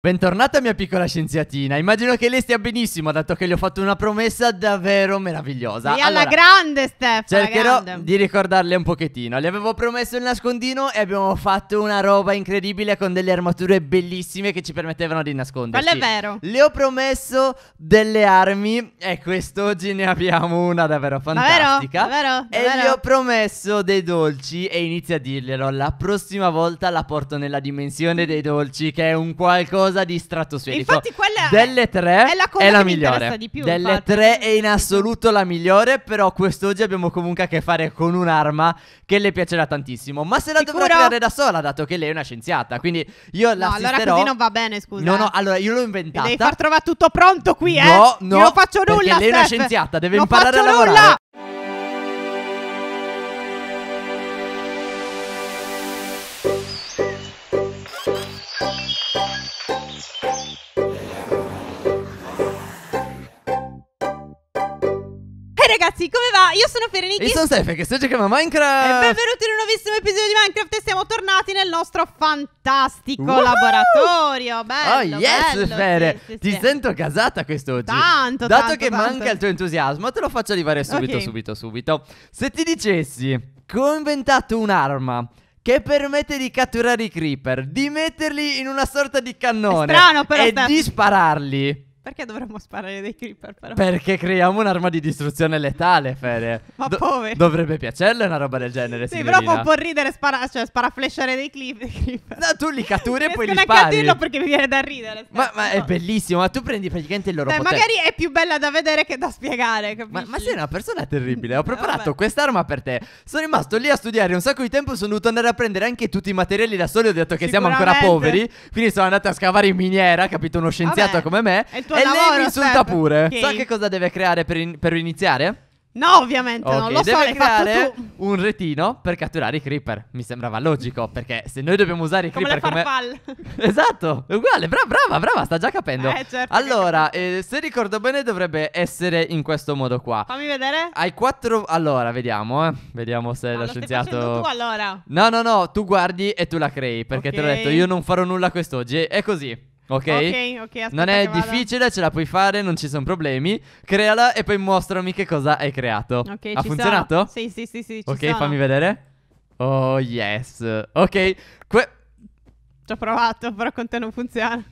Bentornata mia piccola scienziatina, immagino che lei stia benissimo dato che gli ho fatto una promessa davvero meravigliosa E alla grande Stefano, Cercherò grande. di ricordarle un pochettino, le avevo promesso il nascondino e abbiamo fatto una roba incredibile con delle armature bellissime che ci permettevano di nasconderci Quello è vero Le ho promesso delle armi e quest'oggi ne abbiamo una davvero fantastica davvero, davvero, E le ho promesso dei dolci e inizio a dirglielo, la prossima volta la porto nella dimensione dei dolci che è un qualcosa qualcosa di stratosferico. Infatti, quella delle tre è la, cosa è la migliore. Di più, delle infatti. tre è in assoluto la migliore. Però quest'oggi abbiamo comunque a che fare con un'arma che le piacerà tantissimo. Ma se la Sicuro? dovrà creare da sola, dato che lei è una scienziata. Quindi io la. No, allora così non va bene, scusa. No, no, eh. allora io l'ho inventata. Mi devi far trovare tutto pronto qui, eh? No, no. Io non faccio nulla. Lei è una scienziata, deve non imparare a lavorare. Nulla. io sono Fereniki. E sono Steffi, che sto giocando a Minecraft. E benvenuti in un nuovissimo episodio di Minecraft. E siamo tornati nel nostro fantastico wow! laboratorio. Oh, bello, oh, yes, bello. Fere. Sì, sì, Ti sento casata quest'oggi. Tanto, tanto Dato che tanto. manca il tuo entusiasmo, te lo faccio arrivare subito, okay. subito, subito. Se ti dicessi che ho inventato un'arma che permette di catturare i creeper, di metterli in una sorta di cannone strano, però, e Steph. di spararli. Perché dovremmo sparare dei creeper però? Perché creiamo un'arma di distruzione letale, Fede. Ma Do poveri. Dovrebbe piacerle una roba del genere, Sì, signorina. però può, può ridere, spara, cioè spara flashare dei creeper. No, tu li catturi e poi li spari. Non dirlo perché mi viene da ridere. Ma, ma, è bellissimo, ma tu prendi praticamente il loro Dai, Beh, magari è più bella da vedere che da spiegare, capisci? Ma, ma sei una persona terribile. Ho eh, preparato quest'arma per te. Sono rimasto lì a studiare un sacco di tempo, sono dovuto andare a prendere anche tutti i materiali da soli, Ho detto che siamo ancora poveri, quindi sono andato a scavare in miniera, capito? Uno scienziato Vabbè. come me. È il tuo e lavoro. lei mi insulta Steph. pure. Okay. Sa che cosa deve creare per, in- per iniziare? No, ovviamente okay, non lo deve so, creare un retino per catturare i creeper. Mi sembrava logico, perché se noi dobbiamo usare i creeper come... come... esatto, è uguale, brava, brava, brava, sta già capendo. Eh, certo allora, eh, se ricordo bene dovrebbe essere in questo modo qua. Fammi vedere. Hai quattro... Allora, vediamo, eh. Vediamo se no, ah, lo scienziato... Ma tu allora? No, no, no, tu guardi e tu la crei, perché okay. te l'ho detto, io non farò nulla quest'oggi. È così. Ok? Ok, ok, Non è difficile, ce la puoi fare, non ci sono problemi. Creala e poi mostrami che cosa hai creato. Ok, ha funzionato? Sono. Sì, sì, sì, sì. ok, sono. fammi vedere. Oh, yes. Ok, que- Ci ho provato, però con te non funziona.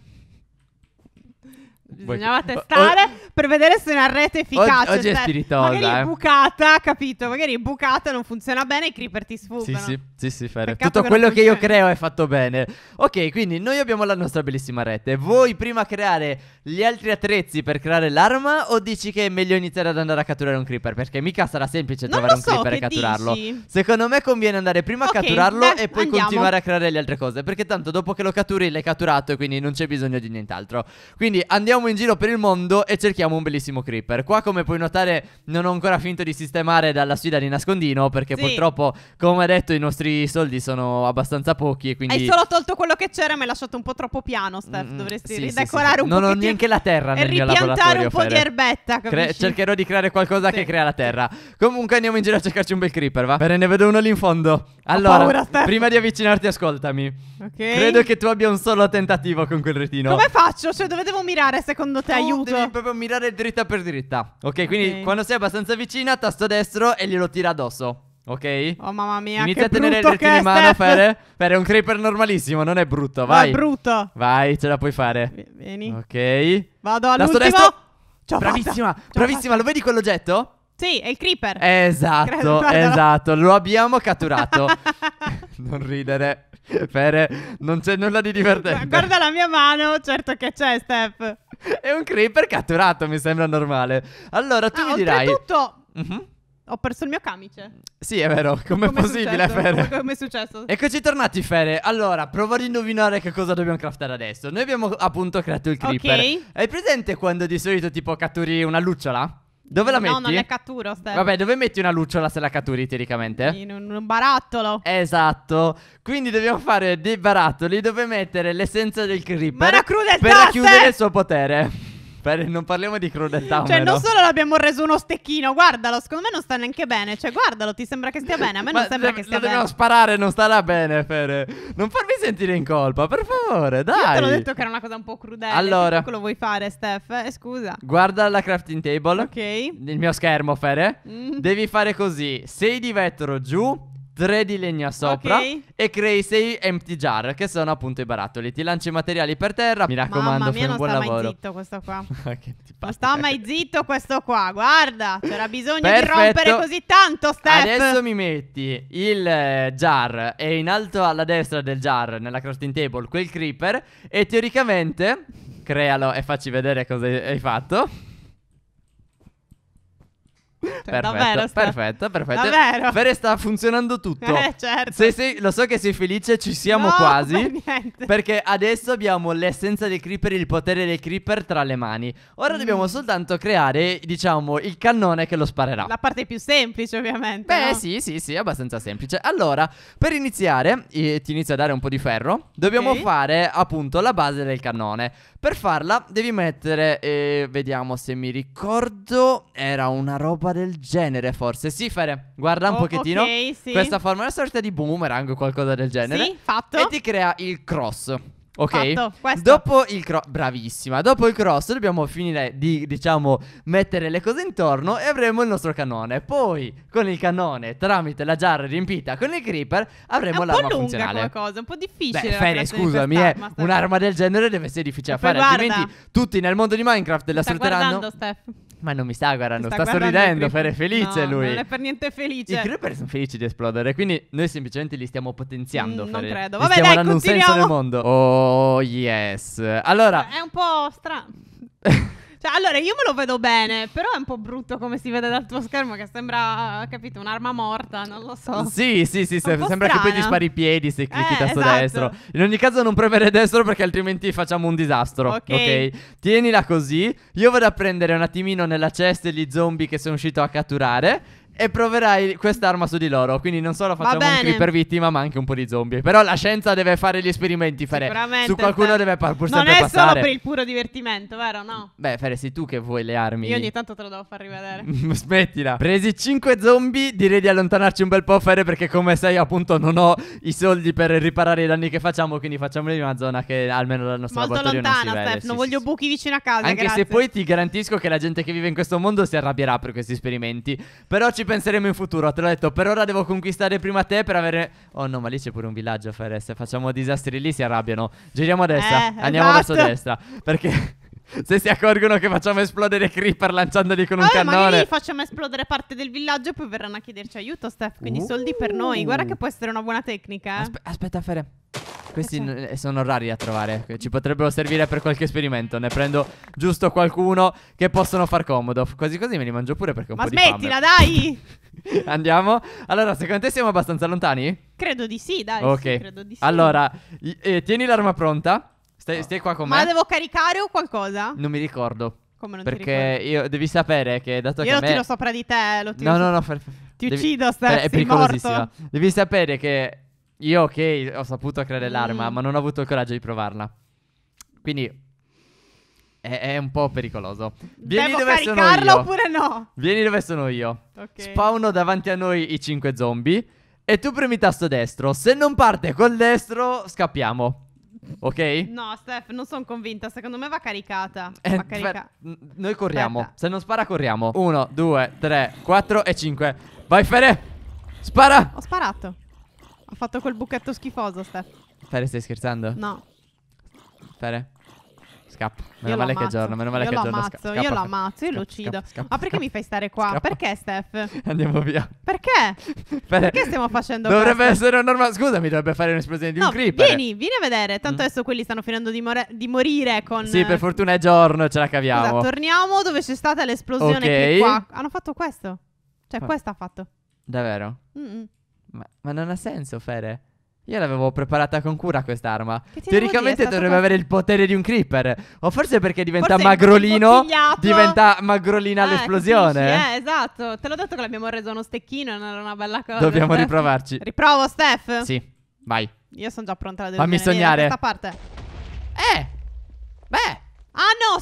Bisognava Vuoi... testare o... per vedere se una rete efficace. Oggi è cioè, spiritosa. Magari eh. bucata, capito? Magari bucata non funziona bene, i creeper ti sfuggono. Sì, sì, sì, sì Tutto che quello che io creo è fatto bene. Ok, quindi noi abbiamo la nostra bellissima rete. Vuoi prima creare gli altri attrezzi per creare l'arma o dici che è meglio iniziare ad andare a catturare un creeper? Perché mica sarà semplice non trovare un creeper e catturarlo. Dici. Secondo me conviene andare prima okay, a catturarlo dai, e poi andiamo. continuare a creare le altre cose. Perché tanto dopo che lo catturi l'hai catturato e quindi non c'è bisogno di nient'altro. Quindi andiamo andiamo in giro per il mondo e cerchiamo un bellissimo creeper. Qua, come puoi notare, non ho ancora finito di sistemare dalla sfida di nascondino. Perché sì. purtroppo, come detto, i nostri soldi sono abbastanza pochi. E quindi... Hai solo tolto quello che c'era e mi hai lasciato un po' troppo piano, Steph. Mm, mm Dovresti sì, ridecorare sì, un po'. Non ho neanche la terra nel mio laboratorio. un po' Fere. di erbetta. Cre- cercherò di creare qualcosa che crea la terra. Comunque, andiamo in giro a cercarci un bel creeper, va? Bene, ne vedo uno lì in fondo. Allora, paura, prima di avvicinarti, ascoltami. Ok. Credo che tu abbia un solo tentativo con quel retino. Come faccio? Cioè, dove devo mirare? secondo te? Tu aiuto. Devi proprio mirare dritta per dritta. Ok, okay. quindi quando sei abbastanza vicina, tasto destro e glielo tira addosso. Ok? Oh mamma mia. Inizia a tenere il dritto in mano, Fere. Fere è un creeper normalissimo, non è brutto. Vai. è brutto. Vai, ce la puoi fare. Vieni. Ok. Vado all'ultimo. Destro. Ciao, bravissima, fatta. bravissima. Lo vedi quell'oggetto? Sì, è il creeper. Esatto, Credo, esatto. Lo abbiamo catturato. non ridere. Fere, non c'è nulla di divertente. Guarda la mia mano, certo che c'è, Steph. È un creeper catturato, mi sembra normale. Allora, tu ah, mi dirai... Oltretutto... Mm-hmm. Ho perso il mio camice. Sì, è vero. Com'è come possibile, Fere? Come è successo? Eccoci tornati, Fere. Allora, prova ad indovinare che cosa dobbiamo craftare adesso. Noi abbiamo appunto creato il creeper. Ok. Hai presente quando di solito tipo catturi una lucciola? Dove la metti? No, non le catturo, Steph. Vabbè, dove metti una lucciola se la catturi, teoricamente? In un, un barattolo. Esatto. Quindi dobbiamo fare dei barattoli dove mettere l'essenza del creeper. Ma la crudeltà, Per racchiudere il suo potere. Per, non parliamo di crudeltà. Cioè, non solo l'abbiamo reso uno stecchino, guardalo, secondo me non sta neanche bene. Cioè, guardalo, ti sembra che stia bene? A me non sembra che stia bene. dobbiamo sparare, non starà bene, Fere. Non farmi sentire in colpa, per favore, dai. Io te l'ho detto che era una cosa un po' crudele. Allora. Che lo vuoi fare, Steph? Eh, scusa. Guarda la crafting table. Ok. Il mio schermo, Fere. Mm. Devi fare così. 6 di vetro giù. 3 di legna sopra okay. e crei 6 empty jar che sono appunto i barattoli. Ti lancio i materiali per terra. Mi raccomando, fai un buon lavoro. Non sta mai zitto questo qua. Ah, non sta mai zitto questo qua. Guarda, c'era bisogno Perfetto. di rompere così tanto, Steph. Adesso mi metti il eh, jar e in alto alla destra del jar nella crafting table quel creeper e teoricamente crealo e facci vedere cosa hai fatto. Perfetto, Davvero perfetto, perfetto. Davvero. Fere sta funzionando tutto. Eh, certo. Sei, sei, lo so che sei felice, ci siamo no, quasi. Per perché adesso abbiamo l'essenza dei creeper, il potere dei creeper tra le mani. Ora mm. dobbiamo soltanto creare, diciamo, il cannone che lo sparerà. La parte più semplice, ovviamente. Beh, no? sì, sì, sì, abbastanza semplice. Allora, per iniziare, eh, ti inizio a dare un po' di ferro, dobbiamo okay. fare appunto la base del cannone. Per farla devi mettere, eh, vediamo se mi ricordo, era una roba del genere forse. Sì, Fere, guarda un oh, pochettino. Okay, sì. Questa forma è una sorta di boomerang o qualcosa del genere. Sì, fatto. E ti crea il cross. Ok, Fatto, dopo il cross, bravissima. Dopo il cross dobbiamo finire di, diciamo, mettere le cose intorno e avremo il nostro cannone. Poi, con il cannone, tramite la giarra riempita con il creeper, avremo l'arma funzionale. È un po' lunga come cosa, un po' difficile. Beh, Fede, scusami, eh, un'arma del genere deve essere difficile da fare, altrimenti tutti nel mondo di Minecraft la sfrutteranno. Sta guardando, Steph. Ma non mi sta guardando, sta, sta sorridendo, per è felice no, lui. Non è per niente felice. I creeper sono felici di esplodere, quindi noi semplicemente li stiamo potenziando. Mm, non credo. Vabbè, stiamo dai, dando un senso nel mondo. Oh, yes. Allora... È un po' strano. Cioè, allora, io me lo vedo bene, però è un po' brutto come si vede dal tuo schermo, che sembra, capito, un'arma morta, non lo so. Sì, sì, sì, se, sembra che poi ti spari i piedi se clicchi eh, tasto esatto. destro. In ogni caso non premere destro perché altrimenti facciamo un disastro, ok? Tienila così, io vado a prendere un attimino nella cesta gli zombie che sono uscito a catturare e proverai quest'arma su di loro. Quindi non solo facciamo un creeper vittima, ma anche un po' di zombie. Però la scienza deve fare gli esperimenti, Fere. Su qualcuno Fer. deve par- pur non sempre passare. Non è solo per il puro divertimento, vero? No. Beh, Fere, sei tu che vuoi le armi. Io ogni tanto te lo devo far rivedere. Smettila. Presi 5 zombie, direi di allontanarci un bel po', Fere, perché come sai, appunto, non ho i soldi per riparare i danni che facciamo. Quindi facciamoli in una zona che almeno la nostra Molto lontana, non si Steph. Sì, non sì, voglio sì. buchi vicino a casa. Anche grazie. se poi ti garantisco che la gente che vive in questo mondo si arrabbierà per questi esperimenti. Però ci penseremo in futuro, te l'ho detto. Per ora devo conquistare prima te per avere... Oh no, ma lì c'è pure un villaggio, Fereste. Facciamo disastri lì, si arrabbiano. Giriamo a destra, eh, andiamo esatto. verso destra. Perché... Se si accorgono che facciamo esplodere Creeper lanciandoli con un Vabbè, cannone. Magari facciamo esplodere parte del villaggio e poi verranno a chiederci aiuto, Steph. Quindi uh. soldi per noi. Guarda che può essere una buona tecnica. Eh. Aspe aspetta, Fere. Questi n- eh, sono rari da trovare. Ecco, ci potrebbero servire per qualche esperimento. Ne prendo giusto qualcuno che possono far comodo. Quasi così me li mangio pure perché ho un Ma po' smettila, di dai! Andiamo. Allora, secondo te siamo abbastanza lontani? Credo di sì, dai. Ok. Sì, credo di sì. Allora, eh, tieni l'arma pronta. Stai, ah. stai qua con me. Ma la devo caricare o qualcosa? Non mi ricordo. Come non Perché io devi sapere che dato io che. Io lo me... tiro sopra di te. Lo tiro no, no, no. Per... Ti devi... uccido, stai. Eh, è pericolosissima. Morto. Devi sapere che io ok, ho saputo creare mm. l'arma, ma non ho avuto il coraggio di provarla. Quindi è, è un po' pericoloso. Vieni Devo dove sono io. oppure no? Vieni dove sono io. Okay. Spawno davanti a noi i cinque zombie e tu premi tasto destro. Se non parte col destro, scappiamo. Ok? No, Steph, non sono convinta. Secondo me va caricata. Eh, va carica... Noi corriamo. Aspetta. Se non spara, corriamo. Uno, due, tre, quattro e cinque. Vai, Fede! Spara! Ho sparato. Ho fatto quel buchetto schifoso, Steph. Fere, stai scherzando? No. Fere. Scappa. Meno male che giorno, meno male io che giorno. Scappa, scappa, io lo ammazzo, io lo uccido. Scappa, Ma perché mi fai stare qua? Scappa. Perché, Steph? Andiamo via. Perché? perché stiamo facendo Dovrebbe questo? essere normale. Scusami, dovrebbe fare un'esplosione di no, un creeper. Vieni, vieni a vedere. Tanto mm. adesso quelli stanno finendo di, di, morire con. Sì, per eh, fortuna è giorno, ce la caviamo. Scusa, torniamo dove c'è stata l'esplosione. Ok. Hanno fatto questo. Cioè, oh. questo ha fatto. Davvero? Mm, -mm. Ma, ma non ha senso, Fere. Io l'avevo preparata con cura quest'arma. Teoricamente dire, dovrebbe avere il potere di un creeper. O forse perché diventa forse magrolino. Diventa magrolina eh, l'esplosione. Dici, eh, esatto. Te l'ho detto che l'abbiamo reso uno stecchino e non era una bella cosa. Dobbiamo Steph. riprovarci. Riprovo, Steph. Sì, vai. Io sono già pronta alla Fammi sognare. questa parte. Eh!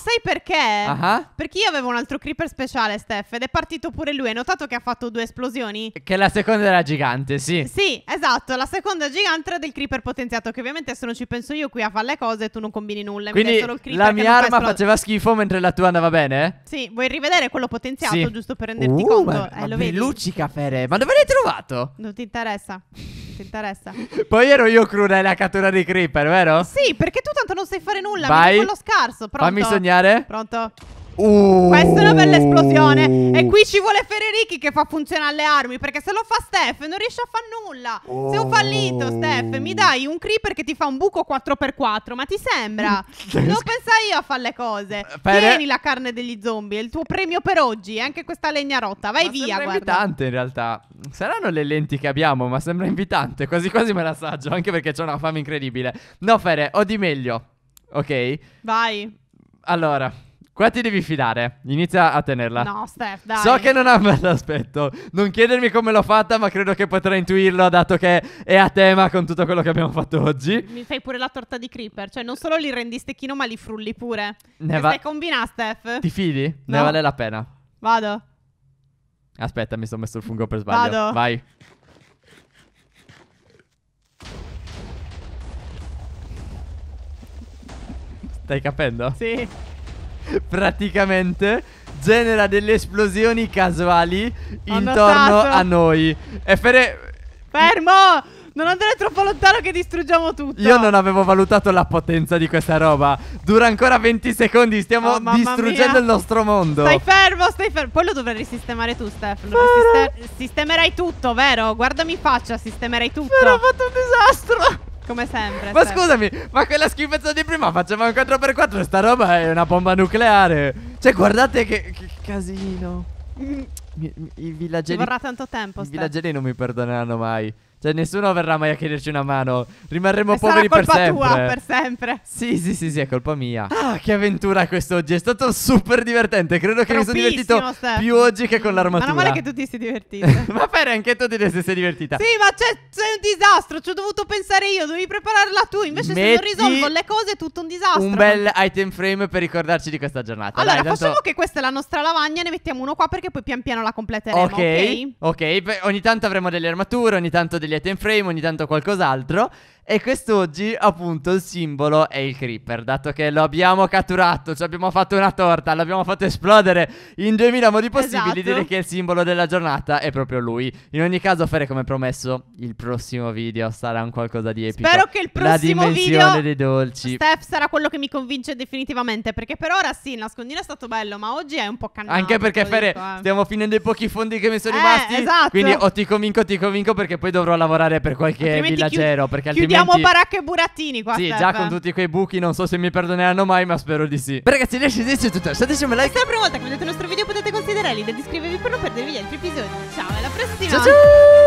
sai perché? Uh-huh. Perché io avevo un altro creeper speciale, Steph, ed è partito pure lui. Hai notato che ha fatto due esplosioni? Che la seconda era gigante, sì. Sì, esatto. La seconda gigante era del creeper potenziato. Che ovviamente se non ci penso io qui a fare le cose, tu non combini nulla. Quindi solo il la mia arma faceva schifo mentre la tua andava bene? Sì, vuoi rivedere quello potenziato, sì. giusto per renderti uh, conto? Ma, eh, ma lo vedi. luccica, Ma dove l'hai trovato? Non ti interessa ti interessa. Poi ero io crudele a dei creeper, vero? Sì, perché tu tanto non sai fare nulla, Vai. quello scarso. Pronto? Fammi sognare. Pronto? Uh, Questa è una bella esplosione. E qui ci vuole Federichi che fa funzionare le armi. Perché se lo fa Steph non riesce a fare nulla. Oh. Sei un fallito, oh. Steph. Mi dai un creeper che ti fa un buco 4x4. Ma ti sembra? non pensare io a fare le cose. Eh, per... Tieni la carne degli zombie. È il tuo premio per oggi. E eh, anche questa legna rotta. Vai ma via. Sembra guarda. invitante in realtà. Saranno le lenti che abbiamo, ma sembra invitante. Quasi quasi me l'assaggio. Anche perché c'è una fame incredibile. No, Fere, ho di meglio. Ok? Vai. Allora. Qua ti devi fidare. Inizia a tenerla. No, Steph, dai. So che non ha un bell'aspetto. Non chiedermi come l'ho fatta, ma credo che potrai intuirlo, dato che è a tema con tutto quello che abbiamo fatto oggi. Mi fai pure la torta di Creeper. Cioè, non solo li rendi stecchino, ma li frulli pure. Ne che va- stai combina, Steph? Ti fidi? No. Ne vale la pena. Vado. Aspetta, mi sono messo il fungo per sbaglio. Vado. Vai. Stai capendo? Sì. praticamente genera delle esplosioni casuali Ho intorno notato. a noi. E Fere... Fermo! Non andare troppo lontano che distruggiamo tutto. Io non avevo valutato la potenza di questa roba. Dura ancora 20 secondi. Stiamo oh, distruggendo mia. il nostro mondo. Stai fermo, stai fermo. Poi lo dovrai sistemare tu, Steph. Siste sistemerai tutto, vero? Guardami in faccia, sistemerai tutto. Però ho fatto un disastro. Come sempre. Ma sempre. scusami, ma quella schifezza di prima faceva un 4x4 sta roba è una bomba nucleare. Cioè, guardate che, che casino. Mm. Mi, I villaggeri. Ci vorrà tanto tempo. I villaggeri non mi perdoneranno mai. Cioè, nessuno verrà mai a chiederci una mano. Rimarremo e poveri per sempre. È colpa tua, per sempre. Sì, sì, sì, sì, è colpa mia. Ah. ah, che avventura questo oggi. È stato super divertente. Credo che mi sono divertito Steph. più oggi che con l'armatura. Ma non male che tu ti sei divertito. ma Fere, anche tu ti sei divertita. Sì, ma c'è, un disastro. Ci ho dovuto pensare io. Dovevi prepararla tu. Invece, Metti se non risolvo le cose, è tutto un disastro. Un bel item frame per ricordarci di questa giornata. Allora, Dai, facciamo che questa è la nostra lavagna. Ne mettiamo uno qua perché poi pian piano la completeremo. Ok. Ok, okay. Beh, ogni tanto avremo delle armature, ogni tanto degli scegliete in frame, ogni tanto qualcos'altro. E quest'oggi, appunto, il simbolo è il creeper, dato che lo abbiamo catturato, ci abbiamo fatto una torta, l'abbiamo fatto esplodere in 2000 modi possibili, esatto. direi che il simbolo della giornata è proprio lui. In ogni caso, fare come promesso, il prossimo video sarà un qualcosa di epico. Spero che il prossimo video dei dolci. Steph sarà quello che mi convince definitivamente, perché per ora sì, il nascondino è stato bello, ma oggi è un po' cannato. Anche perché Fere, dico, eh. stiamo finendo i pochi fondi che mi sono eh, rimasti, esatto. quindi o ti convinco, ti convinco perché poi dovrò lavorare per qualche Altrimenti villagero, perché altrimenti Abbiamo baracche e burattini qua. Sì, Steph. già con tutti quei buchi, non so se mi perdoneranno mai, ma spero di sì. Beh, ragazzi, lasciate è tutto. Lasciateci un like. Se è la prima volta che vedete il nostro video potete considerare l'idea di iscrivervi per non perdere gli altri episodi. Ciao, alla prossima. Ciao ciao.